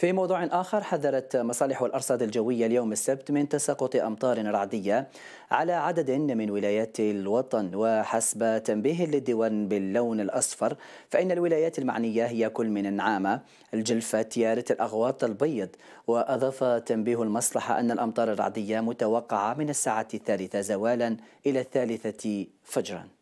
في موضوع آخر حذرت مصالح الأرصاد الجوية اليوم السبت من تساقط أمطار رعدية على عدد من ولايات الوطن وحسب تنبيه للديوان باللون الأصفر فإن الولايات المعنية هي كل من النعامة، الجلفة، تيارة الأغواط، البيض وأضاف تنبيه المصلحة أن الأمطار الرعدية متوقعة من الساعة الثالثة زوالا إلى الثالثة فجراً